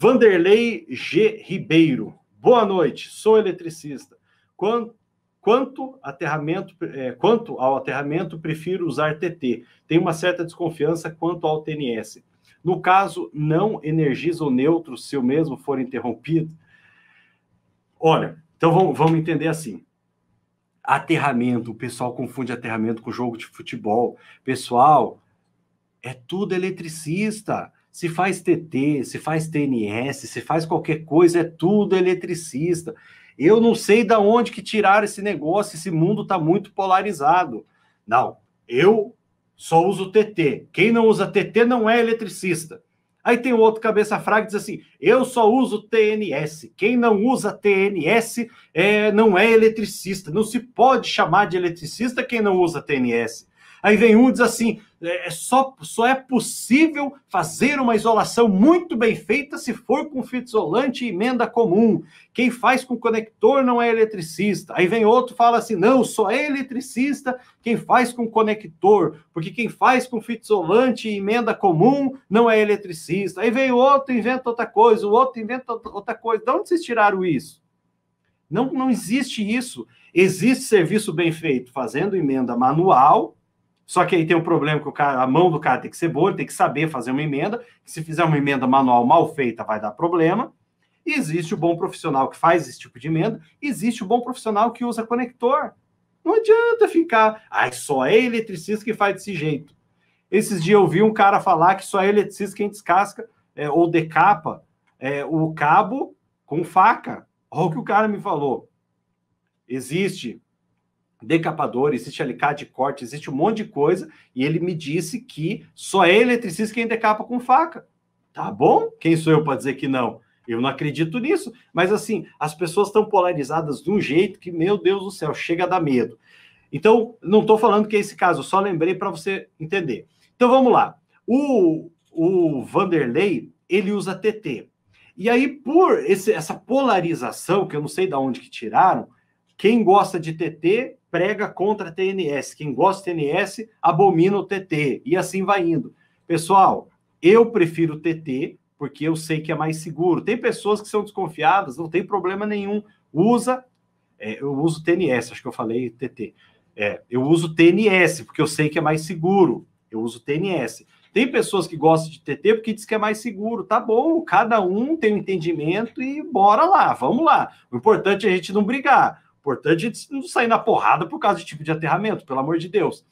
Vanderlei G. Ribeiro. Boa noite, sou eletricista. Quanto, aterramento, é, quanto ao aterramento, prefiro usar TT. Tenho uma certa desconfiança quanto ao TNS. No caso, não energiza o neutro se o mesmo for interrompido? Olha, então vamos, vamos entender assim. Aterramento, o pessoal confunde aterramento com jogo de futebol. Pessoal, é tudo eletricista se faz TT, se faz TNS, se faz qualquer coisa, é tudo eletricista. Eu não sei da onde que tiraram esse negócio, esse mundo está muito polarizado. Não, eu só uso TT. Quem não usa TT não é eletricista. Aí tem outro cabeça fraca que diz assim: eu só uso TNS. Quem não usa TNS é, não é eletricista. Não se pode chamar de eletricista quem não usa TNS. Aí vem um e diz assim: é, é, só, só é possível fazer uma isolação muito bem feita se for com fita isolante e emenda comum. Quem faz com conector não é eletricista. Aí vem outro fala assim: não, só é eletricista quem faz com conector, porque quem faz com fita isolante e emenda comum não é eletricista. Aí vem outro, inventa outra coisa, o outro inventa outra coisa. De onde vocês tiraram isso? Não, não existe isso. Existe serviço bem feito fazendo emenda manual só que aí tem um problema que o cara, a mão do cara tem que ser boa, tem que saber fazer uma emenda. se fizer uma emenda manual mal feita, vai dar problema. E existe o bom profissional que faz esse tipo de emenda, existe o bom profissional que usa conector. Não adianta ficar, ai, ah, só é eletricista que faz desse jeito. Esses dias eu vi um cara falar que só é eletricista quem descasca é, ou decapa é, o cabo com faca. Olha o que o cara me falou. Existe decapador, existe alicate de corte, existe um monte de coisa, e ele me disse que só é eletricista quem decapa com faca. Tá bom? Quem sou eu para dizer que não? Eu não acredito nisso, mas assim, as pessoas estão polarizadas de um jeito que, meu Deus do céu, chega a dar medo. Então, não estou falando que é esse caso, só lembrei para você entender. Então, vamos lá. O, o Vanderlei, ele usa TT. E aí, por esse, essa polarização, que eu não sei de onde que tiraram, quem gosta de TT prega contra TNS. Quem gosta de TNS abomina o TT. E assim vai indo. Pessoal, eu prefiro TT porque eu sei que é mais seguro. Tem pessoas que são desconfiadas, não tem problema nenhum. Usa, é, eu uso TNS, acho que eu falei TT. É, eu uso TNS porque eu sei que é mais seguro. Eu uso TNS. Tem pessoas que gostam de TT porque diz que é mais seguro. Tá bom, cada um tem um entendimento e bora lá, vamos lá. O importante é a gente não brigar. Importante não sair na porrada por causa de tipo de aterramento, pelo amor de Deus.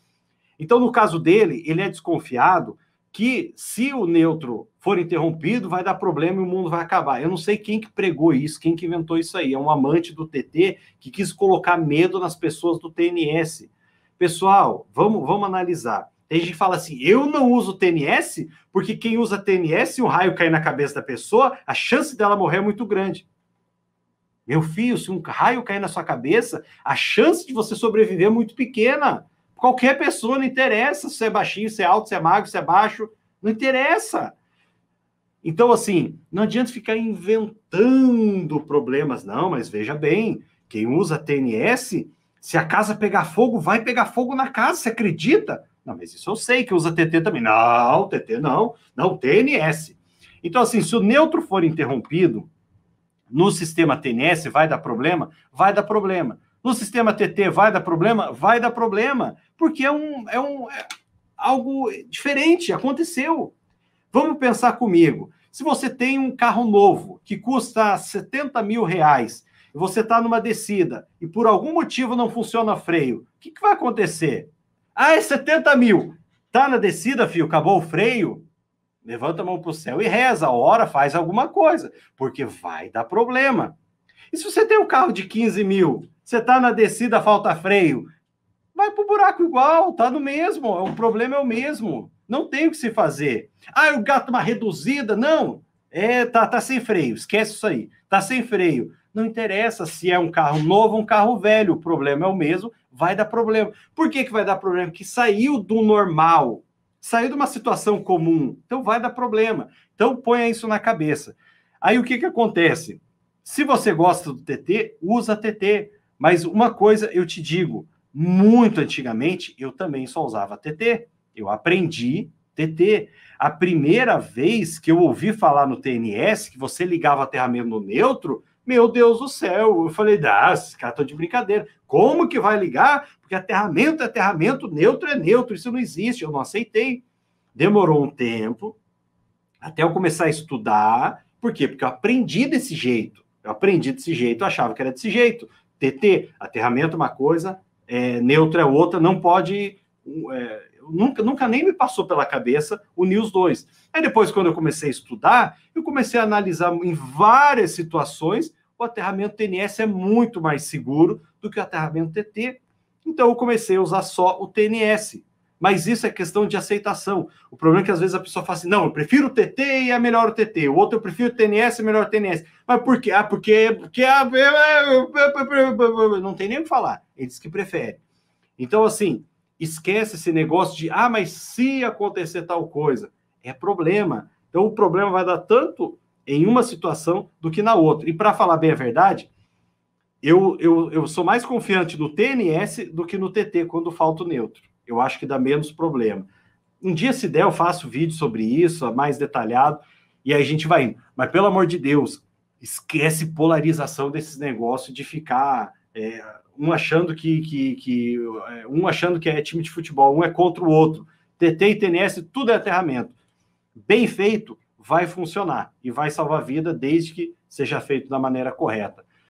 Então, no caso dele, ele é desconfiado que se o neutro for interrompido, vai dar problema e o mundo vai acabar. Eu não sei quem que pregou isso, quem que inventou isso aí. É um amante do TT que quis colocar medo nas pessoas do TNS. Pessoal, vamos, vamos analisar. Tem gente que fala assim: eu não uso TNS, porque quem usa TNS, o um raio cair na cabeça da pessoa, a chance dela morrer é muito grande. Meu filho, se um raio cair na sua cabeça, a chance de você sobreviver é muito pequena. Qualquer pessoa, não interessa se é baixinho, se é alto, se é magro, se é baixo, não interessa. Então, assim, não adianta ficar inventando problemas, não, mas veja bem, quem usa TNS, se a casa pegar fogo, vai pegar fogo na casa, você acredita? Não, mas isso eu sei que usa TT também. Não, TT não, não, TNS. Então, assim, se o neutro for interrompido, no sistema TNS vai dar problema? Vai dar problema. No sistema TT vai dar problema? Vai dar problema, porque é um, é um é algo diferente, aconteceu. Vamos pensar comigo. Se você tem um carro novo que custa 70 mil reais, e você está numa descida e por algum motivo não funciona freio, o que, que vai acontecer? Ah, é 70 mil. Tá na descida, fio, acabou o freio? levanta a mão para o céu e reza, ora, faz alguma coisa, porque vai dar problema. E se você tem um carro de 15 mil, você está na descida, falta freio, vai para o buraco igual, tá no mesmo, o problema é o mesmo, não tem o que se fazer. Ah, o gato uma reduzida, não, é, tá, tá sem freio, esquece isso aí, tá sem freio. Não interessa se é um carro novo ou um carro velho, o problema é o mesmo, vai dar problema. Por que, que vai dar problema? Que saiu do normal, saiu de uma situação comum, então vai dar problema. Então ponha isso na cabeça. Aí o que, que acontece? Se você gosta do TT, usa TT. Mas uma coisa eu te digo, muito antigamente eu também só usava TT. Eu aprendi TT. A primeira vez que eu ouvi falar no TNS que você ligava aterramento no neutro, meu Deus do céu, eu falei, ah, esses caras estão de brincadeira. Como que vai ligar? Porque aterramento é aterramento, neutro é neutro, isso não existe, eu não aceitei. Demorou um tempo até eu começar a estudar. Por quê? Porque eu aprendi desse jeito. Eu aprendi desse jeito, eu achava que era desse jeito. TT, aterramento é uma coisa, é, neutro é outra, não pode. É, nunca, nunca nem me passou pela cabeça unir os dois. Aí depois, quando eu comecei a estudar, eu comecei a analisar em várias situações o aterramento TNS é muito mais seguro do que o aterramento TT. Então eu comecei a usar só o TNS. Mas isso é questão de aceitação. O problema é que às vezes a pessoa fala assim: não, eu prefiro o TT e é melhor o TT. O outro eu prefiro o TNS e é melhor o TNS. Mas por quê? Ah, porque, porque ah, não tem nem o que falar. Ele diz que prefere. Então, assim, esquece esse negócio de ah, mas se acontecer tal coisa, é problema. Então o problema vai dar tanto em uma situação do que na outra. E para falar bem a verdade, eu, eu, eu sou mais confiante no TNS do que no TT quando falta o neutro. Eu acho que dá menos problema. Um dia, se der, eu faço vídeo sobre isso, é mais detalhado, e aí a gente vai indo. Mas, pelo amor de Deus, esquece polarização desses negócios de ficar é, um achando que, que, que, é, um achando que é time de futebol, um é contra o outro. TT e TNS, tudo é aterramento. Bem feito, vai funcionar e vai salvar a vida desde que seja feito da maneira correta.